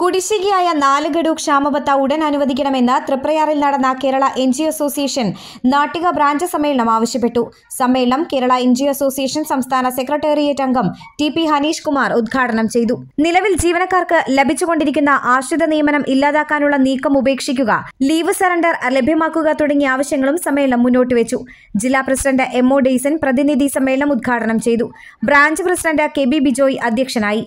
കുടിശ്ശികയായ നാലുഗഡു ക്ഷാമബത്ത ഉടൻ അനുവദിക്കണമെന്ന് തൃപ്രയാറിൽ നടന്ന Kerala N G association Nattika branch സമ്മേളനം ആവശ്യപ്പെട്ടു സമ്മേളനം കേരള എൻ ജി അസോസിയേഷൻ സംസ്ഥാന സെക്രട്ടേറിയറ്റ് അംഗം ടി പി ഹനീഷ് കുമാർ ഉദ്ഘാടനം ചെയ്തു നിലവിൽ ജീവനക്കാർക്ക് ലഭിച്ചുകൊണ്ടിരിക്കുന്ന ആശ്രിത നിയമനം ഇല്ലാതാക്കാനുള്ള നീക്കം ഉപേക്ഷിക്കുക ലീവ് സറണ്ടർ ലഭ്യമാക്കുക തുടങ്ങിയ ആവശ്യങ്ങളും സമ്മേളനം മുന്നോട്ട് വെച്ചു ജില്ലാ പ്രസിഡന്റ് എം ഒ ഡെയ്സൺ പ്രതിനിധി സമ്മേളനം ഉദ്ഘാടനം ചെയ്തു branch president K B Bijoy അധ്യക്ഷനായി